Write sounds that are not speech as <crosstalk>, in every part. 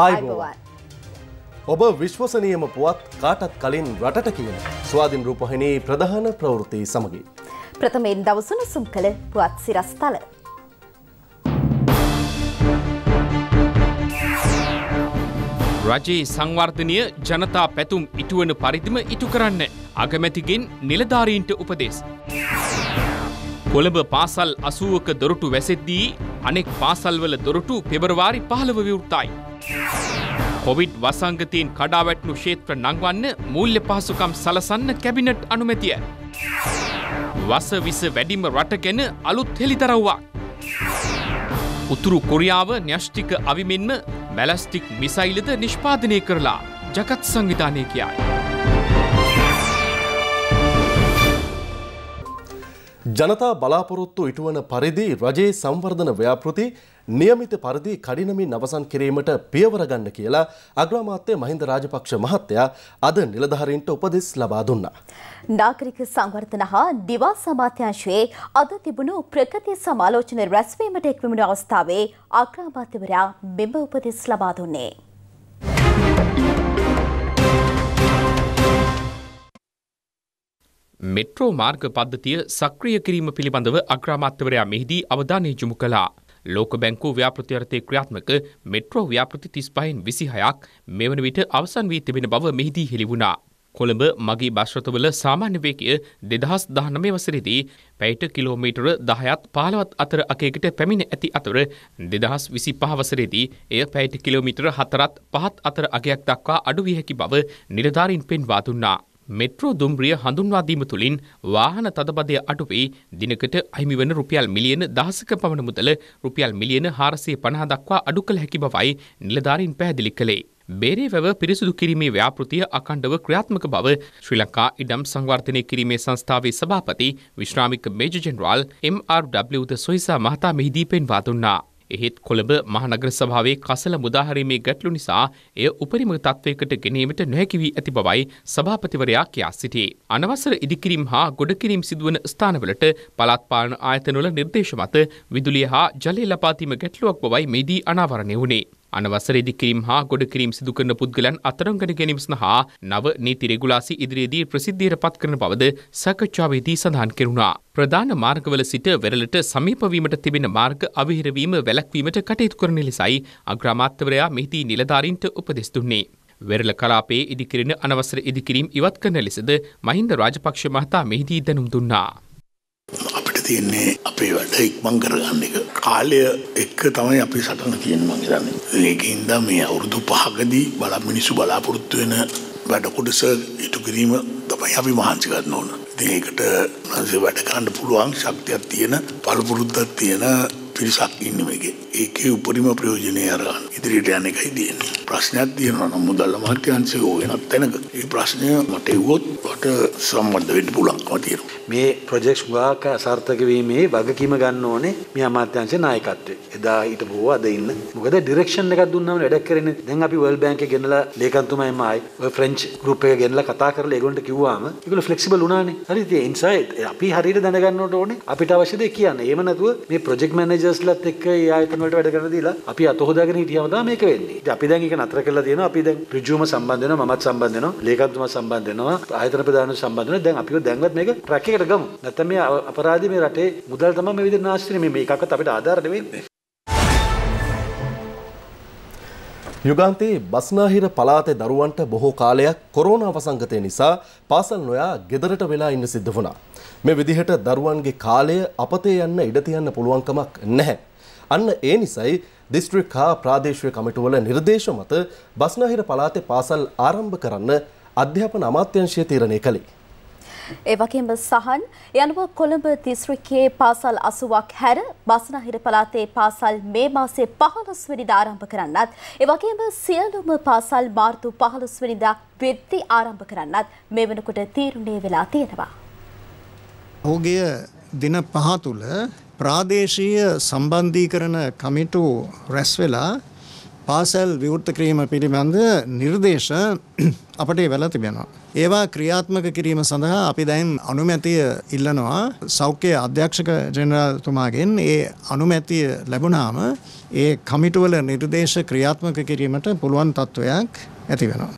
ආයිබෝවත්. ඔබ විශ්වසනයම පුවත් කාටත් කලින් රටට කියන ස්වාධින් රූපහිනී ප්‍රධාන ප්‍රවෘතිය සමගින්. ප්‍රථමයෙන් දවසුන සුම් කළ පුවත් සිරස්ථල. රජයේ සංවර්ධනය ජනතා පැතුම් ඉටුවන පරිදිම ඉටු කරන්න අගමැතිගෙන් නිලධාරීන්ට උපදෙස්. කොළඹ පාසල් අසුවක දොරටු වැසෙද්දී අනෙක් පාසල්වල දොරටු පෙබරවාරි පහළව විවෘත්තයි. කොවිඩ් වසංගතයෙන් කඩාවැටනු ක්ෂේත්‍ර නංවන්න මූල්‍ය පහසුකම් සලසන්න කැබිනට් අනුමැතිය. වස විස වැඩිම රට ගැන අලුත් හෙළිතරව්වා. උතුරු කොරියාව න්‍යෂ්ටික අවිමෙන්ම මැලස්ටික් මිසයිලද නිෂ්පාදනය කරලා ජකත් සංවිධානය කියයි. ජනතා බලාපොරොත්තු ඉටුවන පරිදි රජයේ සංවර්ධන ව්‍යාපෘති නියමිත පරිදි කඩිනමින් අවසන් කිරීමට පියවර ගන්න කියලා අග්‍රාමාත්‍ය මහින්ද රාජපක්ෂ මහත්තයා අද නිලධාරීන්ට උපදෙස් ලබා දුන්නා. නාගරික සංවර්ධන හා දිවා සමාත්‍යාංශයේ අද තිබුණු ප්‍රගති සමාලෝචන රැස්වීමට එක්වීමට අවස්ථාවේ අග්‍රාමාත්‍යවරයා මෙම උපදෙස් ලබා දුන්නේ. මෙට්‍රෝ මාර්ග පද්ධතිය සක්‍රිය කිරීම පිළිබඳව අග්‍රාමාත්‍යවරයා මෙහිදී අවධානය යොමු කළා. ලෝක බැංකු ව්‍යාපෘති අර්ථයේ ක්‍රියාත්මක මෙට්‍රෝ ව්‍යාපෘති 35න් 26ක් මෙවන විට අවසන් වී තිබෙන බව මෙහිදී හෙළි වුණා. කොළඹ මගී බස්රථවල සාමාන්‍ය වේගය 2019 වසරේදී පැයට කිලෝමීටර 10ත් 15ත් අතර අකයකට පැමිණ ඇති අතර 2025 වසරේදී එය පැයට කිලෝමීටර 4ත් 5ත් අතර අගයක් දක්වා අඩු විය හැකි බව නිලධාරීන් පෙන්වා දුන්නා. මෙට්‍රෝ දුම්රිය හඳුන්වාදීම තුළින් වාහන තදබදය අටුපේ දිනකට අහිමි වන රුපියල් මිලියන දහසක පමණ මුදල රුපියල් මිලියන හාරසේ පණහ දක්වා අඩු කළ හැකි බවයි නිලධාරින් පැහැදිලි කළේ. බේරේ වැව පිරිසිදු කිරීමේ ව්‍යාපෘතිය අකණ්ඩව ක්‍රියාත්මක බව ශ්‍රී ලංකා ඉඩම් සංවර්ධනය කිරීමේ සංස්ථාවේ සභාපති විශ්‍රාමික මේජ ජෙනරාල් MRW ද සොයිසා මහතා මෙහිදී පෙන්වා දුන්නා. එහෙත් කොළඹ මහනගර සභාවේ කසල මුදාහරීමේ ගැටලු නිසා එය උපරිම තත්ත්වයකට ගෙනීමට නොහැකි වී ඇති බවයි සභාපතිවරයා කියා සිටී. අනවසර ඉදිකිරීම් හා ගොඩකිරීම් සිදුවන ස්ථානවලට පළාත් පාලන ආයතනවල නිර්දේශ මත විදුලිය හා ජලය ලබා ගැටලුවක් බවයි මේදී අනාවරණය වුණේ. අනවසර ඉදිකිරීම් හා ගොඩ කිරීම් සිදු කරන පුද්ගලයන් අතරංගන ගැනීම සඳහා නව නීති රෙගුලාසි ඉදිරියේදී ප්‍රසිද්ධියට පත් කරන බවද සාකච්ඡාවේදී සඳහන් කෙරුණා. ප්‍රධාන මාර්ගවල සිට වෙරළට සමීපවීමට තිබෙන මාර්ග අවහිරවීම වැළැක්වීමට කටයුතු කරන ලෙසයි අග්‍රාමාත්‍යවරයා මෙහිදී නිලධාරීන්ට උපදෙස් දුන්නේ. වෙරළ කලාපයේ ඉදිකිරෙන අනවසර ඉදිකිරීම් ඉවත් කරන ලෙසද මහින්ද රාජපක්ෂ මහතා මෙහිදී දැනුම් දුන්නා. අපිට තියන්නේ අපේ වැඩ ඉක්මං කරගන්න එක. කාලය එක්ක තමයි අපි සටන තියෙන් මං කරන්නේ. ඒකින්ද මේ අවුරුදු පහකදී බල මිනිස්සු බලාපොරොත්තු වෙන වැඩකොටස ඉටු කිරීම තමයි අපි මහන්සි ගන්න ඕන. ඉතින් ඒකට වැඩ කරන්න පුළුවන් ශක්තියක් තියෙන පළපුරුද්දක් තියෙන පිරිසක් ඉන්න එක ඒකේ උපරිම ප්‍රයෝජනය අරගන්න ඉදිරියට යන එකයි තියෙන්නේ ප්‍රශ්නයක් තියෙනවා නම් මුදල් අමාත්‍යාංශය හෝ වෙනත් තැනක ඒ ප්‍රශ්නය මට එව්වොත් මට සම්බන්ධ වෙන්න පුළුවන්කම තියෙනවා මේ ප්‍රොජෙක්ට් ගාක අසාර්ථක වීමේ වගකීම ගන්න ඕනේ මේ අමාත්‍යාංශයේ නායකත්වය එදා ඊට බොහෝ අද ඉන්න මොකද ඩිරෙක්ෂන් එකක් දුන්නාම වැඩක් කරන්නේ දැන් අපි වර්ල්ඩ් බැංකේ ගෙනලා ලේකම්තුමයි මායි ඔය ෆ්‍රෙන්ච් ගෲප් එක ගෙනලා කතා කරලා ඒගොල්ලන්ට කිව්වාම ඒගොල්ලෝ ෆ්ලෙක්සිබල් වුණානේ හරි ඉතින් ඒ නිසා අපි හරියට දැනගන්න ඕනේ අපිට අවශ්‍ය දේ කියන්නේ එහෙම නැතුව මේ ප්‍රොජෙක්ට් මැනේජර් ජස්ලත් එක්ක ආයතනවලට වැඩ කරන දීලා අපි අතහොදාගෙන හිටියම තමයි මේක වෙන්නේ. ඉතින් අපි දැන් ඒක නතර කරලා තියෙනවා. අපි දැන් ඍජුවම සම්බන්ධ වෙනවා, මමත් සම්බන්ධ වෙනවා, ලේකම්තුමා සම්බන්ධ වෙනවා, ආයතන ප්‍රධානීන් සම්බන්ධ වෙනවා. දැන් අපිව දැන්වත් මේක ට්‍රැක් එකට ගමු. නැත්නම් මේ අපරාධී මේ රටේ මුදල් තමයි මේ විදිහට නාස්ති වෙන්නේ. මේ එකක්වත් අපිට ආධාර නෙවෙන්නේ. යුගන්තයේ බස්නාහිර පලාතේ දරුවන්ට බොහෝ කාලයක් කොරෝනා වසංගතය නිසා පාසල් නොයා ගෙදරට වෙලා ඉන්න සිද්ධ වුණා. මේ විදිහට දරුවන්ගේ කාලය අපතේ යන්න ඉඩ තියන්න පුළුවන්කමක් නැහැ. අන්න ඒ නිසයි දිස්ත්‍රික් හා ප්‍රාදේශීය කමිටුවල නිර්දේශ මත බස්නාහිර පළාතේ පාසල් ආරම්භ කරන්න අධ්‍යාපන අමාත්‍යංශය තීරණය කළේ. ඒ වගේම සහන් යනුව කොළඹ දිස්ත්‍රික්කයේ පාසල් 80ක් හැර බස්නාහිර පළාතේ පාසල් මේ මාසේ 15 වෙනිදා ආරම්භ කරන්නත් ඒ වගේම සියලුම පාසල් මාර්තු 15 වෙනිදා විද්‍ති ආරම්භ කරන්නත් මේ වෙනකොට තීරණය වෙලා තියෙනවා. ඔහුගේ දින පහ තුළ ප්‍රාදේශීය සම්බන්ධීකරණ කමිටු රැස් වෙලා පාසල් විවෘත කිරීම පිළිබඳ නිර්දේශ <clears throat> අපට වෙලා තිබෙනවා. ඒවා ක්‍රියාත්මක කිරීම සඳහා අපි දැන් අනුමැතිය ඉල්ලනවා සෞඛ්‍ය අධ්‍යක්ෂක ජෙනරාල්තුමාගෙන් ඒ අනුමැතිය ලැබුණාම ඒ කමිටුවල නිර්දේශ ක්‍රියාත්මක කිරීමට පුළුවන් තත්ත්වයක් ඇති වෙනවා.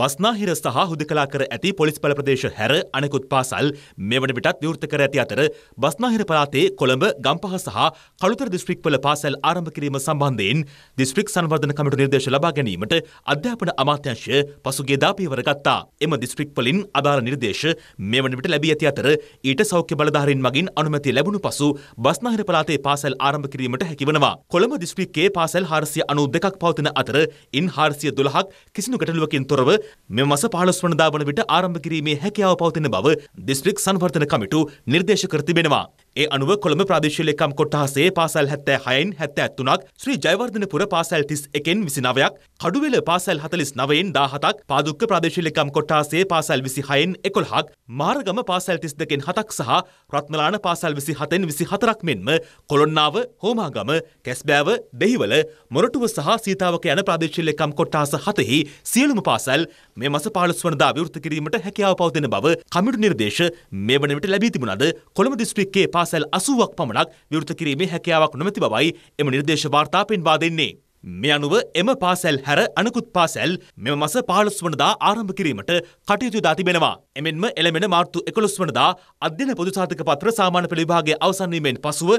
බස්නාහිර සහ හුදකලා කර ඇති පොලිස් පල ප්‍රදේශ හැර අනෙකුත් පාසල් මෙවන විටත් විවෘත කර ඇති අතර බස්නාහිර පළාතේ කොළඹ ගම්පහ සහ කළුතර දිස්ත්‍රික්වල පාසල් ආරම්භ කිරීම සම්බන්ධයෙන් දිස්ත්‍රික් සංවර්ධන කමිටු නිර්දේශ ලබා ගැනීමට අධ්‍යාපන අමාත්‍යංශය පසුගිය දා පියවර ගත්තා. එම දිස්ත්‍රික්වලින් අදාළ නිර්දේශ මෙවන විට ලැබී ඇති අතර ඊට සෞඛ්‍ය බලධාරීන් මගින් අනුමැතිය ලැබුණු පසු බස්නාහිර පළාතේ පාසල් ආරම්භ කිරීමට හැකිවනවා. කොළඹ දිස්ත්‍රික්කයේ පාසල් 492ක් පවතින අතර ඉන් 412ක් කිසිදු ගැටලුවකින් තොරව සේවාව මෙම මස 15 වනදා වන විට ආරම්භ කිරීමේ හැකියාව පවතින බව දිස්ත්‍රික් සංවර්ධන කමිටු නිර්දේශ කර තිබෙනවා. ඒ අනුව කොළඹ ප්‍රාදේශීය ලේකම් කොට්ටාසේ පාසල් 76න් 73ක් ශ්‍රී ජයවර්ධනපුර පාසල් 31න් 29ක් කඩුවෙල පාසල් 49න් 17ක් පාදුක්ක ප්‍රාදේශීය ලේකම් කොට්ටාසේ පාසල් 26න් 11ක් මාර්ගම පාසල් 32න් 7ක් සහ රත්නලාන පාසල් 27න් 24ක් මෙන්ම කොළොන්නාව හෝමාගම කැස්බෑව දෙහිවල මොරටුව සහ සීතාවක යන ප්‍රාදේශීය ලේකම් කොට්ටාස 7හි සියලුම පාසල් අරමුදල් මේ මස 15 වනදා විවෘත කිරීමට හැකියාව පවතින බව කමිටු නිර්දේශ මේ වන විට ලැබී තිබුණද කොළඹ දිස්ත්‍රික්කයේ පාසල් 80ක් පමණක් විවෘත කිරීමේ හැකියාවක් නොමැති බවයි එම නිර්දේශ වාර්තා පෙන්වා දෙන්නේ. මේ අනුව එම පාසැල් හැර අනෙකුත් පාසැල් මෙම මස 15 වනදා ආරම්භ කිරීමට කටයුතු දා තිබෙනවා. එමෙන්ම එළමෙන මාර්තු 11 වනදා අධ්‍යයන පොදු සාධක පත්‍ර සාමාන්‍ය පෙළ විභාගයේ අවසන් වීමෙන් පසුව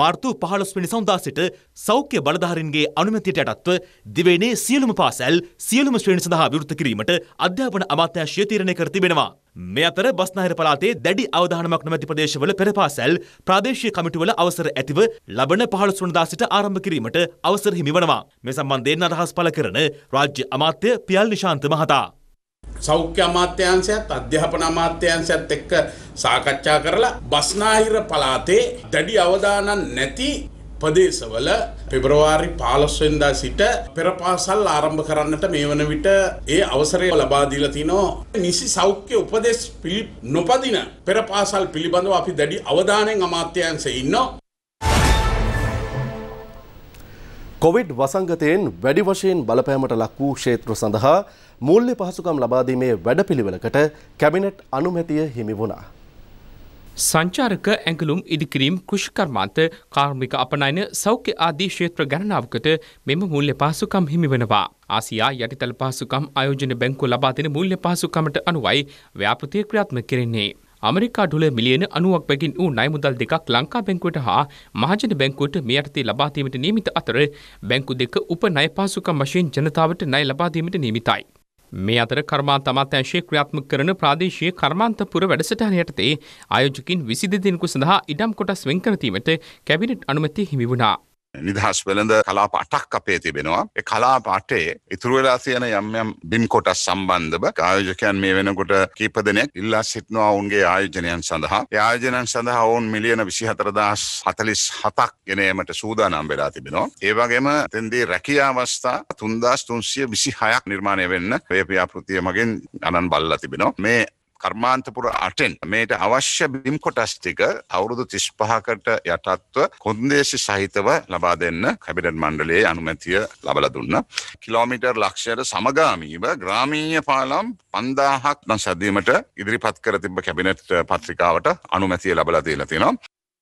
මාර්තු 15 වෙනි සඳුදා සිට සෞඛ්‍ය බලධාරීන්ගේ අනුමැතියට යටත්ව දිවයිනේ සියලුම පාසල් සියලුම ශ්‍රේණි සඳහා විවෘත කිරීමට අධ්‍යාපන අමාත්‍යාංශය තීරණය කර තිබෙනවා. මේ අතර බස්නාහිර පළාතේ දැඩි අවධානමක් නොමැති ප්‍රදේශවල පෙර පාසල් ප්‍රාදේශීය කමිටුවල අවසර ඇතිව ලබන 15 වනදා සිට ආරම්භ කිරීමට අවසර හිමි වනවා. මේ සම්බන්ධයෙන් අදහස් පළ කරන රාජ්‍ය අමාත්‍ය පියල් නිශාන්ත මහතා සෞඛ්‍ය අමාත්‍යංශයත් අධ්‍යාපන අමාත්‍යංශයත් එක්ක සාකච්ඡා කරලා බස්නාහිර පළාතේ දැඩි අවදානම් නැති ප්‍රදේශවල පෙබරවාරි 15 වෙනිදා සිට පෙර පාසල් ආරම්භ කරන්නට මේ වන විට ඒ අවසරය ලබා දීලා තිනවා නිසි සෞඛ්‍ය උපදෙස් නොපදින පෙර පාසල් පිළිබඳව අපි දැඩි අවධානයෙන් අමාත්‍යංශයේ ඉන්නවා කොවිඩ් වසංගතයෙන් වැඩි වශයෙන් බලපෑමට ලක් වූ ක්ෂේත්‍ර සඳහා මූල්‍ය පහසුකම් ලබාදීමේ වැඩපිළිවෙලකට කැබිනට් අනුමැතිය හිමි වුණා. සංචාරක ඇඟලුම් ඉදිකිරීම් කෘෂිකර්මාන්ත කාර්මික අපනයන සෞඛ්‍ය ආදී ක්ෂේත්‍ර ගණනාවකට මෙම මූල්‍ය පහසුකම් හිමිවනවා. ආසියා යටිතල පහසුකම් ආයෝජන බැංකුව ලබා දෙන මූල්‍ය පහසුකමට අනුවයි ව්‍යාපෘතිය ක්‍රියාත්මක කෙරෙන්නේ. අමරිකා ඩොලර් මිලියන 90ක් බැගින් වූ ණය මුදල් දෙකක් ලංකා බැංකුවට හා මහජන බැංකුවට මේ යටතේ ලබා දීමට නියමිත අතර බැංකු දෙක උපණය පාසුකම් වශයෙන් ජනතාවට ණය ලබා දීමට නියමිතයි. මේ අතර කර්මාන්ත අමාත්‍යංශය ක්‍රියාත්මක කරන ප්‍රාදේශීය කර්මාන්තපුර වැඩසටහන යටතේ ආයෝජකින් 22 දිනක සඳහා ඉඩම් කොටස් වෙන් කර දීමට කැබිනට් අනුමැතිය හිමි වුණා. නිදහස් වෙළඳ කලා පටක් අපේ තිබෙනවා කලා පාටේ ඉතුරුවෙලා තියෙන යම්යම් බිම් කොටස් සම්බන්ධව ආයෝජකයන් මේ වෙනකොට කීප දෙනෙක් ඉල්ලා සිටනවා ඔවුන්ගේ ආයෝජනයන් සඳහා ආයෝජනයන් සඳහා ඔවුන් මිලියන විසිහතරදස් හතලිස් හතක් ගෙනීමට සූදානම් වෙලා තිබෙනවා ඒවගේම තෙන්දී රැකිය අවස්ථා තුන්දස් තුන්සිය විසි හයක් නිර්මාණය වෙන්න වේපියාපෘතිය මගින් අනන් බල්ලා තිබෙනවා මේ කර්මාන්තපුර අටෙන් මේට අවශ්‍ය බිම් කොටස් ටික අවුරුදු 35කට යටත්ව කොන්දේසි සහිතව ලබා දෙන්න කැබිනට් මණ්ඩලයේ අනුමැතිය ලබලා දුන්නා. කිලෝමීටර් ලක්ෂයට සමගාමීව ග්‍රාමීය පාලම් 5000ක් සැදීමට ඉදිරිපත් කර තිබ්බ කැබිනට් පත්‍රිකාවට අනුමැතිය ලබලා දීලා තියෙනවා.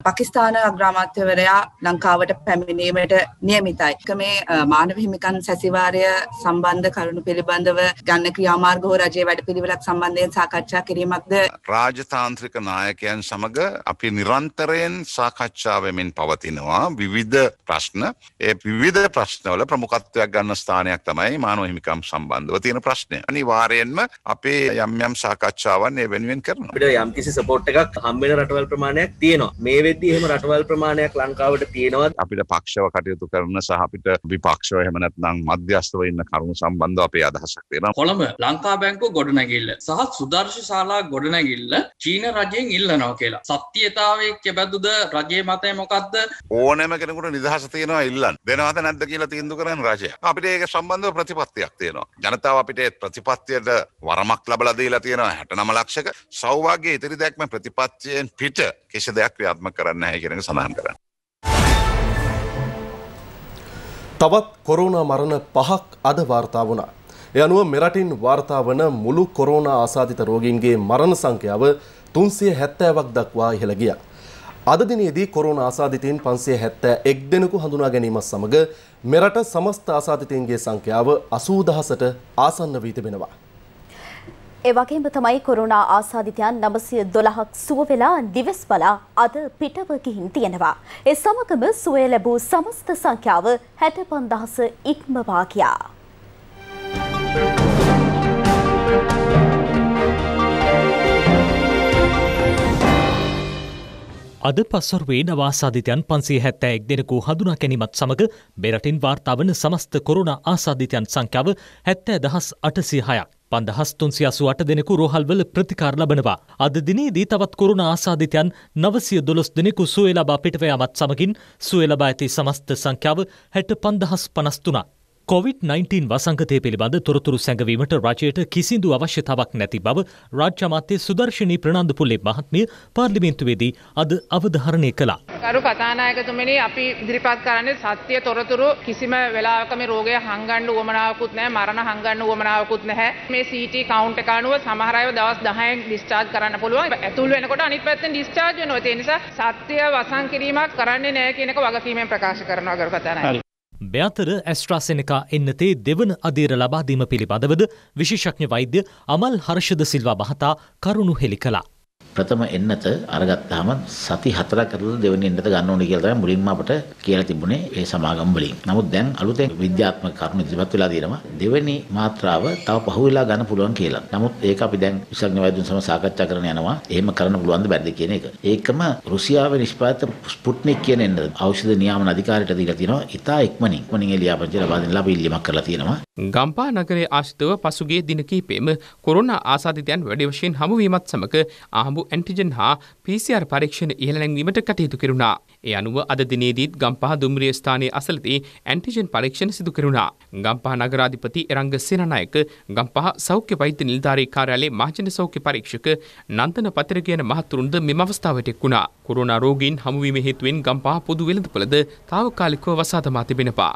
පකිස්ථාන අග්‍රාමාත්‍යවරයා ලංකාවට පැමිණීමට නියමිතයි. මේ මානව හිමිකන් සැසිවාරය සම්බන්ධ කරුණු පිළිබඳව ගන්න ක්‍රියාමාර්ග හෝ රජයේ වැඩපිළිවෙලක් සම්බන්ධයෙන් සාකච්ඡා කිරීමක්ද රාජතාන්ත්‍රික නායකයන් සමග අපි නිරන්තරයෙන් සාකච්ඡා වෙමින් පවතිනවා විවිධ ප්‍රශ්න. ඒ විවිධ ප්‍රශ්නවල ප්‍රමුඛත්වයක් ගන්න ස්ථානයක් තමයි මානව හිමිකම් සම්බන්ධව තියෙන ප්‍රශ්නය. අනිවාර්යයෙන්ම අපේ යම් යම් සාකච්ඡාවන් ඒ වෙනුවෙන් කරනවා. අපිට යම්කිසි සපෝට් එකක් හම්බ වෙන රටවල් ප්‍රමාණයක් තියෙනවා. මේ වෙද්දි එහෙම රටවල් ප්‍රමාණයක් ලංකාවට තියෙනවා අපිට පක්ෂව කටයුතු කරන සහ අපිට විපක්ෂව එහෙම නැත්නම් මධ්‍යස්ථව ඉන්න කරුණු සම්බන්ධව අපේ අදහසක් තියෙනවා කොළඹ ලංකා බැංකුව ගොඩනැගිල්ල සහ සුදර්ශ ශාලා ගොඩනැගිල්ල චීන රජයෙන් ඉල්ලනවා කියලා සත්‍යතාවයේ කෙබඳුද රජයේ මතය මොකක්ද ඕනෑම කෙනෙකුට නිදහස තියෙනවා ඉල්ලන්න දෙනවද නැද්ද කියලා තීන්දුව කරන රජය අපිට ඒක සම්බන්ධව ප්‍රතිපත්තියක් තියෙනවා ජනතාව අපිට ප්‍රතිපත්තියට වරමක් ලබලා දීලා තියෙනවා 69 ලක්ෂක සෞභාග්‍ය ඉතිරි දැක්ම ප්‍රතිපත්තියෙන් පිට කිසි දෙයක් ක්‍රියාත්මක කරන්න හැකිරෙන සඳහන් කරන්න. තවත් කොරෝනා මරණ පහක් අද වාර්තා වුණා. ඒ අනුව මෙරටින් වාර්තා වන මුළු කොරෝනා ආසාදිත රෝගීන්ගේ මරණ සංඛ්‍යාව 370ක් දක්වා ඉහළ ගියා. අද දිනේදී කොරෝනා ආසාදිතයින් 571 දෙනෙකු හඳුනා ගැනීම සමග මෙරට සමස්ත ආසාදිතයින්ගේ සංඛ්‍යාව 80000ට ආසන්න වී තිබෙනවා. ඒ වගේම තමයි කොරුණා ආසාධිතයන් 912ක් සුව වෙලා දිවස් බලා අද පිටව ගිහින් තියෙනවා. ඒ සමගම සුවය ලැබූ සමස්ත සංඛ්‍යාව 65000 ඉක්මවා ගියා. අද පස්වරුවේ නවාසාධිතයන් පන්සේ හැත්තෑ එක් දෙනකු හඳුනා කැනීමත් සමඟ මෙරටින් වාර්තාාවන සමස්ත කොරුණ ආසාධිතයන් සංඛ්‍යාව හැත්තෑ දහස් අටසිහයක්. පන්දහස් තුන්සියාසු අට දෙනෙකු රෝහල්වල ප්‍රතිකාර ලබනවා. අද දිනේදී තවත් කොරුණ ආසාධිතයන් නවසිය දොළොස් දෙනෙකු සුවය ලබා පිටව යාමත් සමගින් සුවය ලබා ඇති සමස්ත සංඛ්‍යාව හැට පන්දහස් පනස්තුනා. කොවිD-19 වසංගතය පිළිබඳ තොරතුරු සැඟවීමට රජයට කිසිදු අවශ්‍යතාවක් නැති බව රාජ්‍යමාත්‍ය සුදර්ශනී ප්‍රනාන්දු පුල්ලේ මහත්මිය පාර්ලිමේන්තුවේදී අද අවධාරණය කළා. කරු කතානායකතුමනි අපි ඉදිරිපත් කරන්නේ සත්‍ය තොරතුරු කිසිම වෙලාවක මේ රෝගය හංගන්න උවමනාවකුත් නැහැ මරණ හංගන්න උවමනාවකුත් නැහැ. මේ CT කවුන්ට් එක අනුව සමහර අය දවස් 10න් ඩිස්චාර්ජ් කරන්න පුළුවන්. ඇතුල් වෙනකොට අනිත් පැත්තෙන් ඩිස්චාර්ජ් වෙනවා. ඒ නිසා සත්‍ය වසන් කිරීමක් කරන්නේ නැහැ කියන එක වගකීමෙන් ප්‍රකාශ කරනවා කරු කතානායක. මෙතර ඇස්ට්‍රාසෙනකා එන්නතේ දෙවන අධීර ලබාදීම පිළිබඳවද විශේෂඥ වෛද්‍ය අමල් හර්ෂද සිල්වා මහතා කරුණු හෙළි කළා. ප්‍රථම එන්නත අරගත්තාම සති හතරක් ඇතුළත දෙවෙනි එන්නත ගන්න ඕනේ කියලා තමයි මුලින්ම අපට කියලා තිබුණේ ඒ සමාගම් වලින්. නමුත් දැන් අලුතෙන් විද්‍යාත්මක කරුණු ඉදිරිපත් වෙලා තියෙනවා. දෙවෙනි මාත්‍රාව තව පහුවෙලා ගන්න පුළුවන් කියලා. නමුත් ඒක අපි දැන් විශාල වෛද්‍යුන් සමග සාකච්ඡා කරන යනවා. එහෙම කරන්න පුළුවන්ද බැරිද කියන එක. ඒකම රුසියාවේ නිෂ්පාදිත ස්පුට්නික් කියන එන්නත ඖෂධ නියාමන අධිකාරියට දීලා තියෙනවා. ඉතා ඉක්මනින් ඉක්මනින් එළියාපදින ලබා දෙන ලබ ඉල්ලීමක් කරලා තියෙනවා. ගම්පා නගරයේ ආශ්‍රිතව පසුගිය දින කිහිපෙම කොරෝනා ආසාදිතයන් වැඩි වශයෙන් හමුවීමත් සමග ආඹු වූ ඇන්ටිජන් හා PCR පරීක්ෂණ ඉහළැංවීමට කටයුතු කෙරුණා. ඒ අනුව අද දිනේදීත් ගම්පහ දුම්රිය ස්ථානයේ අසලදී ඇන්ටිජන් පරීක්ෂණ සිදු කෙරුණා. ගම්පහ නගරාධිපති එරංග සේනානායක ගම්පහ සෞඛ්‍ය වෛද්‍ය නිලධාරී කාර්යාලයේ මහජන සෞඛ්‍ය පරීක්ෂක නන්දන පතිරගයන මහතුරුන්ද මෙම අවස්ථාවට එක්ුණා. කොරෝනා රෝගීන් හමුවීම හේතුවෙන් ගම්පහ පොදු වෙළඳපළද తాවකාලිකව වසා දමා තිබෙනවා.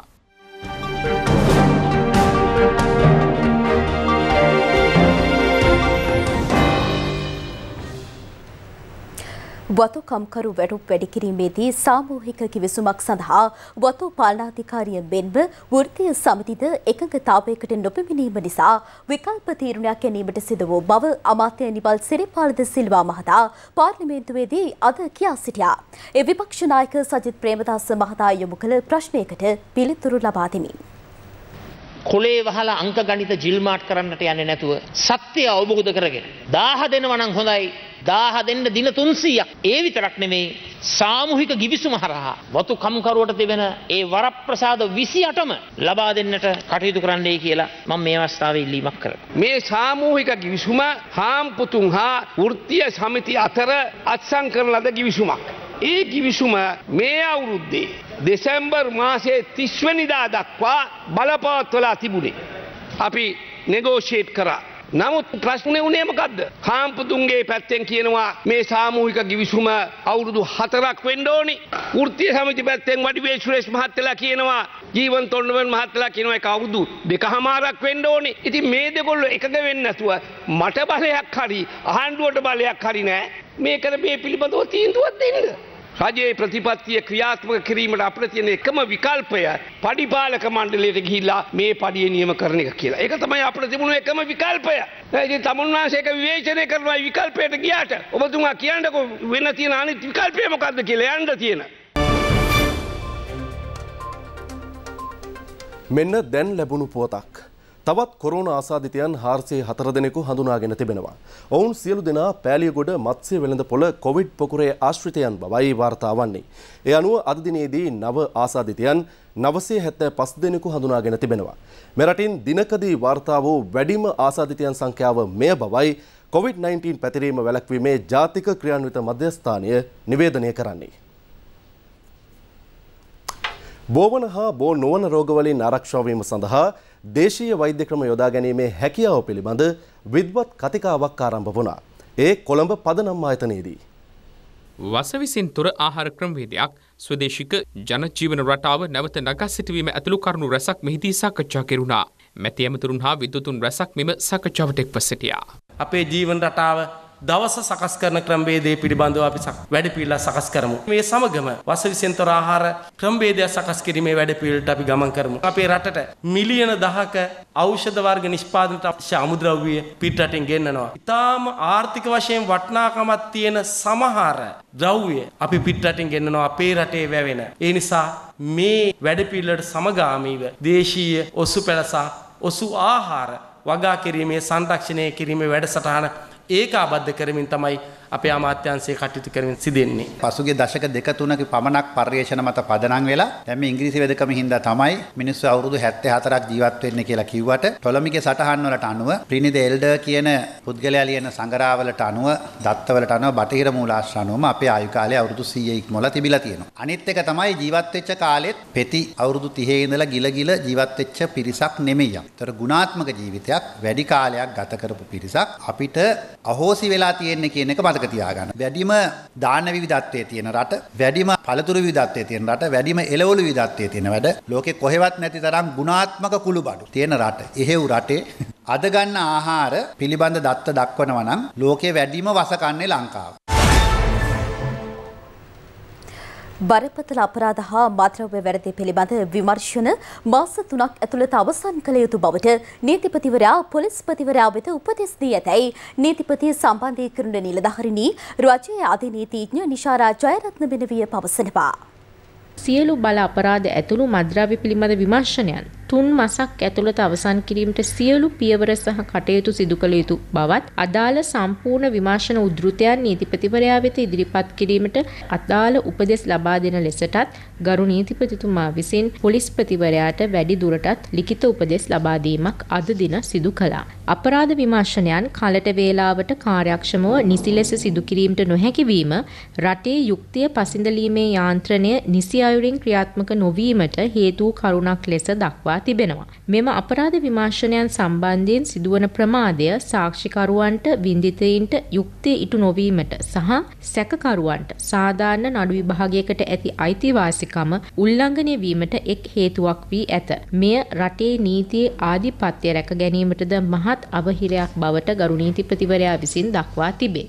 වතු කම්කරු වැටුප් වැඩි කිරීමේදී සාමූහික කිවිසුමක් සඳහා වතු පාලනාධිකාරිය මෙන්ම වෘත්තීය සමිතිද එකඟතාවයකට නොපෙමිණීම නිසා විකල්ප තීරණයක් ගැනීමට සිදු වූ බව අමාත්‍ය නිපල් සිරිපාලද සිල්වා මහතා පාර්ලිමේන්තුවේදී අද කියා සිටියා. ඒ විපක්ෂ නායක සජිත් ප්‍රේමදාස මහතා යොමු කළ ප්‍රශ්නයකට පිළිතුරු ලබා දෙමින්. කොලේ වහලා අංක ගණිත ජිල්මාට් කරන්නට යන්නේ නැතුව සත්‍ය අවබෝධ කරගෙන දාහ දෙනවා නම් හොඳයි දාහ දෙන්න දින 300ක්. ඒ විතරක් නෙමෙයි සාමූහික ගිවිසුම හරහා වතු කම්කරුවට තිබෙන ඒ වරප්‍රසාද 28ම ලබා දෙන්නට කටයුතු කරන්නයි කියලා මම මේ අවස්ථාවේ ඉල්ලීමක් කරනවා. මේ සාමූහික ගිවිසුම හාම්පුතුන් හා වෘත්තීය සමිති අතර අත්සන් කරන ලද ගිවිසුමක්. ඒ ගිවිසුම මේ අවුරුද්දේ දෙසැම්බර් මාසයේ 30 වෙනිදා දක්වා බලපවත්වලා තිබුණේ. අපි නෙගෝෂියේට් කරා නමුත් ප්‍රශ්නය වනේ මකක්ද. කාම්පතුන්ගේ පැත්තෙන් කියනවා මේ සාමූහික ගිවිසුම අවුරුදු හතරක් වෙන්ඩෝනි ෘතිය සමති පැත්තෙන් වඩිවේ ශුරේෂ් මහත්තලා කියනවා ජීවන් තොන්නවන් මහත්තලා කියනව කවුදු දෙක හමාරක් වෙන්ඩෝනි ඉති මේ දෙකොල්ල එකද වෙන්නතුව මට බලයක් හරි ආණ්ඩුවට බලයක් හරි නෑ මේකර මේ පිළිබඳව තීන්දුවත් දෙන්න. රජයේ ප්‍රතිපත්තිය ක්‍රියාත්මක කිරීමට අපිට තියෙන එකම විකල්පය පඩිපාලක මණ්ඩලයට ගිහිල්ලා මේ පඩිය නියම කරන එක කියලා. ඒක තමයි අපිට තිබුණු එකම විකල්පය. ඉතින් තමුන්නාසේක විවේචනය කරනවා විකල්පයට ගියාට ඔබතුමා කියන්නකො වෙන තියෙන අනිත් විකල්පය මොකද්ද කියලා යන්න තියෙන. මෙන්න දැන් ලැබුණු පුවතක්. තවත් කොරෝන ආසාධිතයන් හාර්සය හතර දෙනෙකු හඳුනාගෙන තිබෙනවා. ඔවුන් සියලු දෙනා පෑලියගොඩ මත්සය වෙළඳ පොළ කොවිඩ් පොකුරේ ආශ්‍රිතයන් බවයි වාර්තා වන්නේ. එය අනුව අදදිනයේදී නව ආසාධිතයන් නවසේ හැත්තෑ පස් දෙනෙකු හඳුනාගෙන තිබෙනවා. මෙරටින් දිනකදී වාර්තා වූ වැඩිම ආසාධිතයන් සංඛ්‍යාව මෙය බවයි COVID-19 පැතිරීම වැලක්වීමේ ජාතික ක්‍රියාන්විත මධ්‍යස්ථානය නිවේදනය කරන්නේ. බෝවන හා බෝ නොවන රෝගවලින් ආරක්ෂාවීම සඳහා දේශීය වෛද්‍ය ක්‍රම යොදා ගැනීමේ හැකියාව පිළිබඳ විද්වත් කතිකාවක් ආරම්භ වුණා. ඒ කොළඹ පදනම් ආයතනයේදී. වසවිසින්තුර ආහාර ක්‍රමවේදයක් ස්වදේශික ජනජීවන රටාව නැවත නගා සිටුවීම ඇතුළු කරුණු රැසක් මෙහිදී සාකච්ඡා කෙරුණා. මැති ඇමතුරුන් හා විද්වතුන් රැසක් මෙම සාකච්ඡාවට එක්ව සිටියා. අපේ ජීවන රටාව දවස සකස් කරන ක්‍රමවේදය පිළිබඳව අපි වැඩ පිළිලා සකස් කරමු. මේ සමගම වසවිසෙන්තර ආහාර ක්‍රමවේදය සකස් කිරීමේ වැඩ පිළිවෙලට අපි ගමන් කරමු. අපේ රටට මිලියන 10ක ඖෂධ වර්ග නිෂ්පාදනට අවශ්‍ය අමුද්‍රව්‍ය පිටරටින් ගෙන්නනවා. ඊටාම ආර්ථික වශයෙන් වටිනාකමක් තියෙන සමහර ද්‍රව්‍ය අපි පිටරටින් ගෙන්නනවා අපේ රටේ වැවෙන. ඒ නිසා මේ වැඩ පිළිවෙලට සමගාමීව දේශීය ඔසු පැලසා ඔසු ආහාර වගා කිරීමේ සංරක්ෂණය කිරීමේ වැඩසටහන ඒක අබද්ධ කරමින් තමයි අපේ අමාත්‍යන්සේ කටයුතු කරමින් සිදෙන්නේ. පසුගේ දශක දෙක තුනක පමණක් පර්යේෂණ මත පදනම් වෙලා දැන් මේ ඉංග්‍රීසි වෙදකම හින්දා තමයි මිනිස්සු අවුරුදු 74ක් ජීවත් වෙන්නේ කියලා කිව්වට ටොලමිගේ සටහන් වලට අනුව ප්‍රිනිද එල්ඩර් කියන පුද්ගලයා ලියන සංගරාවලට අනුව දත්තවලට අනුව බටහිර මූලාශ්‍ර අනුවම අපේ ආයු කාලය අවුරුදු 100 ඉක්මවලා තිබිලා තියෙනවා. අනිත් එක තමයි ජීවත් වෙච්ච කාලෙත් පෙති අවුරුදු 30 ඉඳලා ගිල ගිල ජීවත් වෙච්ච පිරිසක් නෙමෙයි. ඒතර ගුණාත්මක ජීවිතයක් වැඩි කාලයක් ගත කරපු පිරිසක් අපිට අහෝසි වෙලා තියෙන්නේ කියන එක මතක මතක තියාගන්න. වැඩිම දාන විවිධත්වයේ තියෙන රට, වැඩිම පළතුරු විවිධත්වයේ තියෙන රට, වැඩිම එළවලු විවිධත්වයේ තියෙන වැඩ ලෝකේ කොහෙවත් නැති තරම් ගුණාත්මක කුළුබඩු තියෙන රට. එහෙව් රටේ අද ගන්න ආහාර පිළිබඳ දත්ත දක්වනවා නම් ලෝකේ වැඩිම වස කන්නේ ලංකාව. බරපතල අපරාධ හා මාත්‍රව්‍ය වැරදි පිළිබඳ විමර්ශන මාස තුනක් ඇතුළත අවසන් කළ යුතු බවට නීතිපතිවරයා පොලිස්පතිවරයා වෙත උපදෙස් දී ඇතැයි නීතිපති සම්බන්ධීකරණ නිලධාරිණී රජයේ අධිනීතිඥ නිශාරා ජයරත්න බෙනවිය පවසනවා. සියලු බල අපරාධ ඇතුළු මද්‍රව්‍ය පිළිබඳ විමර්ශනයන් තුන් මසක් ඇතුළත අවසන් කිරීමට සියලු පියවර සහ කටයුතු සිදු කළ යුතු බවත් අදාළ සම්පූර්ණ විමර්ශන උද්ෘතයන් නීතිපතිවරයා වෙත ඉදිරිපත් කිරීමට අදාළ උපදෙස් ලබා දෙන ලෙසටත් ගරු නීතිපතිතුමා විසින් පොලිස්පතිවරයාට වැඩි දුරටත් ලිඛිත උපදෙස් ලබා දීමක් අද දින සිදු කළා. අපරාධ විමර්ශනයන් කලට වේලාවට කාර්යක්ෂමව නිසි ලෙස සිදු කිරීමට නොහැකි වීම රටේ යුක්තිය පසිඳලීමේ යාන්ත්‍රණය නිසි අයුරින් ක්‍රියාත්මක නොවීමට හේතු කරුණක් ලෙස දක්වා තිබෙනවා. මෙම අපරාධ විමර්ශනයන් සම්බන්ධයෙන් සිදුවන ප්‍රමාදය සාක්ෂිකරුවන්ට විඳිතයින්ට යුක්තිය ඉටු නොවීමට සහ සැකකරුවන්ට සාධාරණ නඩු විභාගයකට ඇති අයිතිවාසිකම උල්ලංඝනය වීමට එක් හේතුවක් වී ඇත. මෙය රටේ නීතියේ ආධිපත්‍ය රැක ගැනීමටද මහත් අවහිරයක් බවට ගරු නීතිපතිවරයා විසින් දක්වා තිබේ.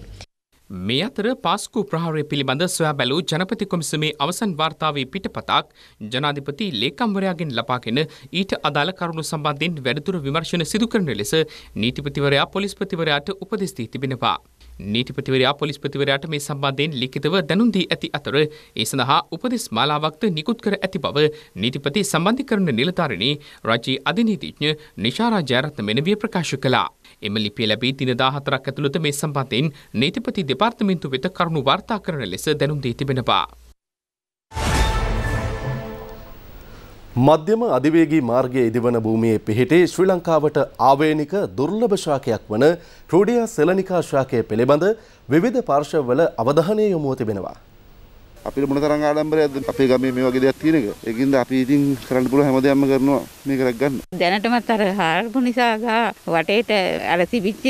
මේ අතර පාස්කු ප්‍රහාරය පිළිබඳ සොයා බැලූ ජනපති කොමිසමේ අවසන් වාර්තාවේ පිටපතක් ජනාධිපති ලේකම්වරයාගෙන් ලබාගෙන ඊට අදාළ කරුණු සම්බන්ධයෙන් වැඩිදුර විමර්ශන සිදු කරන ලෙස නීතිපතිවරයා පොලිස්පතිවරයාට උපදෙස් දී තිබෙනවා. නීතිපතිවරයා පොලිස්පතිවරයාට මේ සම්බන්ධයෙන් ලිඛිතව දැනුම් දී ඇති අතර ඒ සඳහා උපදෙස් මාලාවක්ද නිකුත් කර ඇති බව නීතිපති සම්බන්ධීකරණ නිලධාරිණී රාජ්‍ය අධිනීතිඥ නිශාරා ජයරත්න මෙනවිය ප්‍රකාශ කළා. එම ලිපිය ලැබී දින 14ක් ඇතුළත මේ සම්බන්ධයෙන් නීතිපති දෙපාර්තමේන්තුව වෙත කරුණු වාර්තා කරන ලෙස දැනුම් දී තිබෙනවා. මධ්‍යම අධිවේගී මාර්ගයේ ඉදිවන භූමියේ පිහිටි ශ්‍රී ලංකාවට ආවේනික දුර්ලභ ශාකයක් වන ට්‍රෝඩියා සෙලනිකා ශාකය පිළිබඳ විවිධ පාර්ශවවල අවධානය යොමුව තිබෙනවා. අපිට මොන තරම් ආඩම්බරයක්ද අපේ ගමේ මේ වගේ දෙයක් තියෙන එක. ඒකින්ද අපි ඉතින් කරන්න පුළුවන් හැම දෙයක්ම කරනවා මේක රැක ගන්න. දැනටමත් අර හාරපු නිසා ගා වටේට අර තිබිච්ච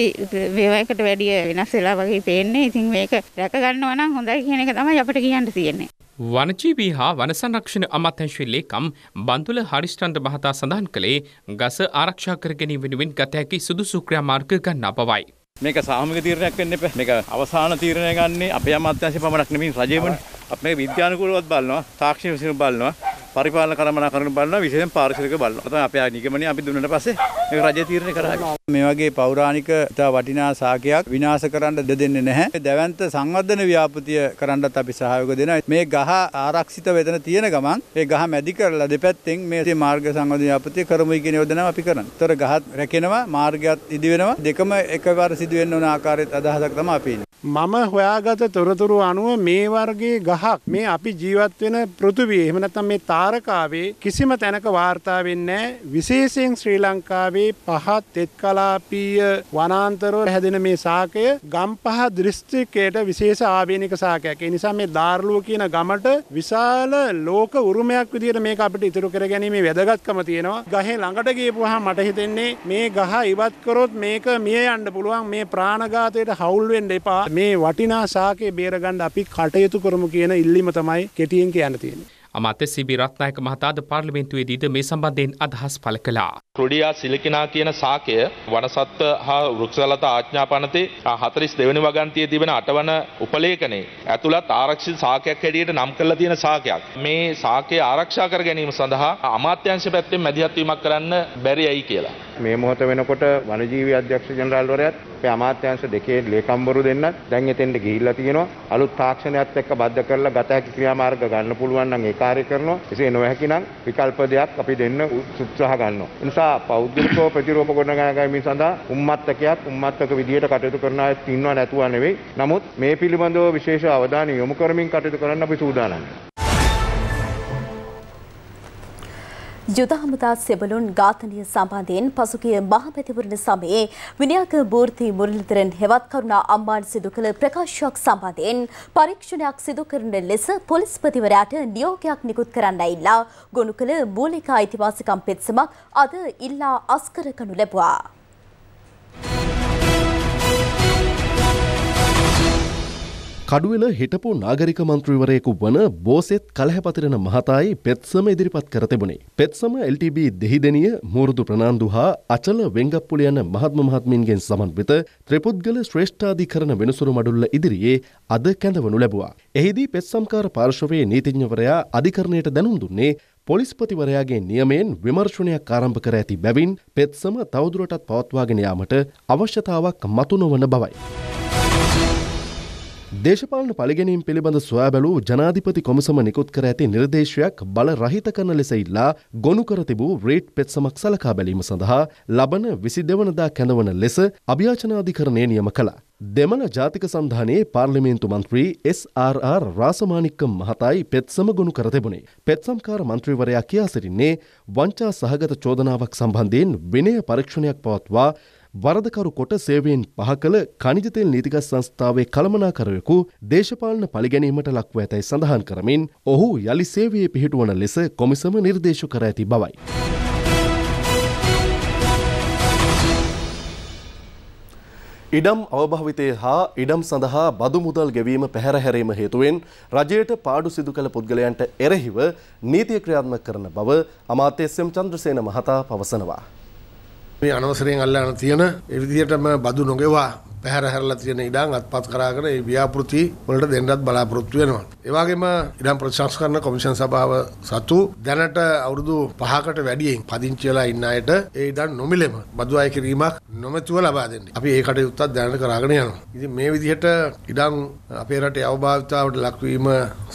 මේවයකට වැඩිය වෙනස් වෙලා වගේ පේන්නේ. ඉතින් මේක රැක ගන්නවා නම් හොඳයි කියන එක තමයි අපිට කියන්න තියෙන්නේ. වනජීවී හා වනසංරක්ෂණ අමාත්‍යංශයේ ලේකම් බන්තුල හරිෂ්ඨන්ද්‍ර මහතා සඳහන් කළේ ගස ආරක්ෂා කර ගැනීම වෙනුවෙන් ගත හැකි සුදුසු ක්‍රියාමාර්ග ගන්න බවයි. මේක සාමූහික තීරණයක් වෙන්න එපා. මේක අවසාන තීරණය ගන්නේ අපේ අමාත්‍යංශය පමණක් නෙමෙයි රජයමනේ. අපි මේක විද්‍යානුකූලවත් බලනවා, තාක්ෂණික විසින් බලනවා, පරිපාලන කර්මනාකරණ බලනවා, විශේෂයෙන් පාරිසරික බලනවා. තමයි අපේ නිගමනය අපි දුන්නට පස්සේ මේක රජය තීරණය කරන්නේ. මේ වගේ පෞරාණික ඉතා වටිනා සාකයක් විනාශ කරන්න දෙ දෙන්නේ නැහැ. දැවැන්ත සංවර්ධන ව්‍යාපෘතිය කරන්නත් අපි සහයෝග දෙනවා. මේ ගහ ආරක්ෂිත වෙතන තියෙන ගමන් ඒ ගහ මැදි කරලා දෙපැත්තෙන් මේ මාර්ග සංවර්ධන ව්‍යාපෘතිය කරමුයි කියන යෝජනාව අපි කරන්නේ. ඒතර ගහත් රැකෙනවා, මාර්ගයත් ඉදි වෙනවා. දෙකම එකවර සිදු වෙන්න ඕන ආකාරයට අදහසක් තමයි අපි මම හොයාගත තොරතුරු අනුව මේ වර්ගේ ගහක් මේ අපි ජීවත් වෙන පෘථිවිය එහෙම නැත්නම් මේ තාරකාවේ කිසිම තැනක වාර්තා වෙන්නේ නැහැ විශේෂයෙන් ශ්‍රී ලංකාවේ පහත් එත් කලාපීය වනාන්තරවල හැදෙන මේ සාකය ගම්පහ දෘෂ්ටිකයට විශේෂ ආවේනික සාකයක් ඒ නිසා මේ දාර්ලුව කියන ගමට විශාල ලෝක උරුමයක් විදිහට මේක අපිට ඉතුරු කර ගැනීමේ වැදගත්කම තියෙනවා. ගහේ ළඟට ගියපුවාම මට හිතෙන්නේ මේ ගහ ඉවත් කරොත් මේක මිය යන්න පුළුවන්. මේ ප්‍රාණඝාතයට හවුල් වෙන්න එපා. මේ වටිනා සාකේ බේරගන්න අපි කටයුතු කරමු කියන ඉල්ලිම තමයි කෙටියෙන් කියන්න තියෙන. අමත්‍ය සිබි රත්නායක මහතාද පාර්ලිමේන්තුවේදීද මේ සම්බන්ධයෙන් අදහස් පළ කළා. ක්‍රොඩියා සිලිකිනා කියන සාකය වනසත්ව හා වෘක්ෂලතා ආඥාපනතේ 42වෙනි වගන්තියේ තිබෙන අටවන උපලේඛනයේ ඇතුළත් ආරක්ෂිත සාකයක් හැටියට නම් කරලා තියෙන සාකයක්. මේ සාකය ආරක්ෂා කර ගැනීම සඳහා අමාත්‍යාංශ පැත්තෙන් මැදිහත් වීමක් කරන්න බැරි ඇයි කියලා. මේ මොහොත වෙනකොට වනජීවී අධ්‍යක්ෂ ජනරාල්වරයාත් අපේ අමාත්‍යාංශ දෙකේ ලේකම්වරු දෙන්නත් දැන් එතෙන්ට ගිහිල්ලා තියෙනවා. අලුත් තාක්ෂණයත් එක්ක බද්ධ කරලා ගත හැකි ක්‍රියාමාර්ග ගන්න පුළුවන් නම් ඒ කාර්ය කරනවා. එසේ නොහැකි නම් විකල්ප දෙයක් අපි දෙන්න උත්සාහ ගන්නවා. ඒ නිසා පෞද්ගලිකව ප්‍රතිරූප ගොඩනගාගැනීම සඳහා උම්මත්තකයක් උම්මත්තක විදියට කටයුතු කරන අයත් ඉන්නව නැතුව නෙවෙයි. නමුත් මේ පිළිබඳව විශේෂ අවධානය යොමු කරමින් කටයුතු කරන්න අපි සූදානම්. යුද හමුදා සෙබලුන් ඝාතනය සම්බන්ධයෙන් පසුගිය මහපැතිවරණ සමයේ විනයාක බූර්ති මුරලිදරන් හෙවත් කරුණා අම්මාන් සිදු කළ ප්‍රකාශයක් සම්බන්ධයෙන් පරීක්ෂණයක් සිදු කරන ලෙස පොලිස්පතිවරයාට නියෝගයක් නිකුත් කරන්න ඉල්ලා ගොනු කළ මූලික අයිතිවාසිකම් පෙත්සමක් අද ඉල්ලා අස්කර කනු ලැබුවා. කඩුවෙල හිටපු නාගරික මන්ත්‍රීවරයෙකු වන බෝසෙත් කලහැපතිරෙන මහතායි පෙත්සම ඉදිරිපත් කර තිබුණේ. පෙත්සම LTB දෙහිදෙනිය මූරුදු ප්‍රනාන්දු හා අචල වෙංගප්පුල යන මහත්ම මහත්මින්ගෙන් සමන්විත ත්‍රිපුද්ගල ශ්‍රේෂ්ඨාධිකරණ වෙනසුරු මඩුල්ල ඉදිරියේ අද කැඳවනු ලැබුවා. එහිදී පෙත්සම්කාර පාර්ශවයේ නීතිඥවරයා අධිකරණයට දැනුම් දුන්නේ පොලිස්පතිවරයාගේ නියමයෙන් විමර්ශනයක් ආරම්භ කර ඇති බැවින් පෙත්සම තවදුරටත් පවත්වාගෙන යාමට අවශ්‍යතාවක් මතු නොවන බවයි. දේශපාලන පලිගැනීම් පිළිබඳ සොයා බැලූ ජනාධිපති කොමසම නිකුත් කර ඇති නිර්දේශයක් බල රහිත කරන ලෙස ඉල්ලා ගොනු කර තිබූ රේට් පෙත්සමක් සලකා බැලීම සඳහා ලබන විසි දෙවනදා කැඳවන ලෙස අභ්‍යාචනාධිකරණය නියම කළා. දෙමළ ජාතික සන්ධානයේ පාර්ලිමේන්තු මන්ත්‍රී SRR රාසමානික්ක මහතායි පෙත්සම ගොුණු කර තිබුණේ. පෙත්සම්කාර මන්ත්‍රීවරයා කියා සිටින්නේ වංචා සහගත චෝදනාවක් සම්බන්ධයෙන් විනය පරීක්ෂණයක් පවත්වා වරදකරු කොට සේවයෙන් පහ කළ කනිජතෙල් නීතිගත් සංස්ථාවේ කළමනාකරයෙකු දේශපාලන පළිගැනීමට ලක්ව ඇතැයි සඳහන් කරමින් ඔහු යළි සේවයේ පිහිටුවන ලෙස කොමිසම නිර්දේශ කර ඇති බවයි. ඉඩම් අවභාවිතය හා ඉඩම් සඳහා බදු මුදල් ගෙවීම පැහැරහැරීම හේතුවෙන් රජයට පාඩු සිදු කළ පුද්ගලයන්ට එරෙහිව නීතිය ක්‍රියාත්මක කරන බව අමාත්‍ය එස්.එම්. චන්ද්‍රසේන මහතා පවසනවා. මේ අනවසරයෙන් අල්ලාන තියෙන එවිදිහටම බදු නොගෙවා පැහැර හැරලා තියෙන ඉඩම් අත්පත් කරගෙන ඒ ව්‍යාපෘති වලට දෙන්නත් බලාපොරොත්තු වෙනවා. ඒ වගේම ඉඩම් ප්‍රතිසංස්කරණ කොමිෂන් සභාව සතු දැනට අවුරුදු 5කට වැඩියෙන් පදිංචි වෙලා ඉන්න අයට ඒ ඉඩම් නොමිලෙම බදු අය කිරීමක් නොමැතිව ලබා දෙන්නේ. අපි ඒ කටයුත්තත් දැනට කරගෙන යනවා. ඉතින් මේ විදිහට ඉඩම් අපේ රටේ අවභාවිතාවට ලක්වීම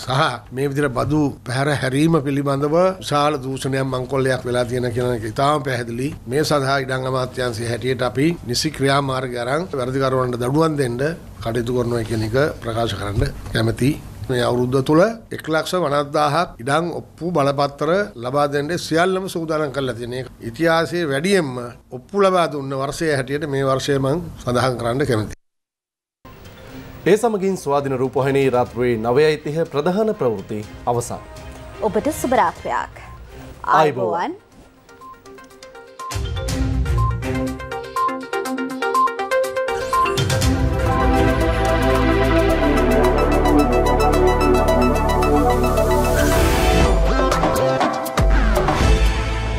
සහ මේ විදිහට බදු පැහැර හැරීම පිළිබඳව විශාල දූෂණයක් මංකොල්ලයක් වෙලා තියෙන කියන එක ඉතාම පැහැදිලි. මේ සඳහා ඉඩම් අමාත්‍යාංශය හැටියට අපි නිසි ක්‍රියාමාර්ග අරන් වැඩිකර කලාකරුවන්ට දඩුවන් දෙන්න කටයුතු කරනවා කියන එක ප්‍රකාශ කරන්න කැමති මේ අවුරුද්ධ තුළ එක් ලක්ෂ වනත්දාහක් ඉඩං ඔප්පු බලපත්තර ලබා දෙන්න සියල්ලම සූදානම් කරලා තියෙන එක. ඉතිහාසයේ වැඩියෙන්ම ඔප්පු ලබා දුන්න වර්ෂයේ හැටියට මේ වර්ෂය මං සඳහන් කරන්න කැමතියි. ඒ සමගින් ස්වාධින රූපහිනී රාත්‍රුවේ 9:30 ප්‍රධාන ප්‍රවෘත්ති අවසන්. ඔබට සුබ රාත්‍රියක්. ආයුබෝවන්.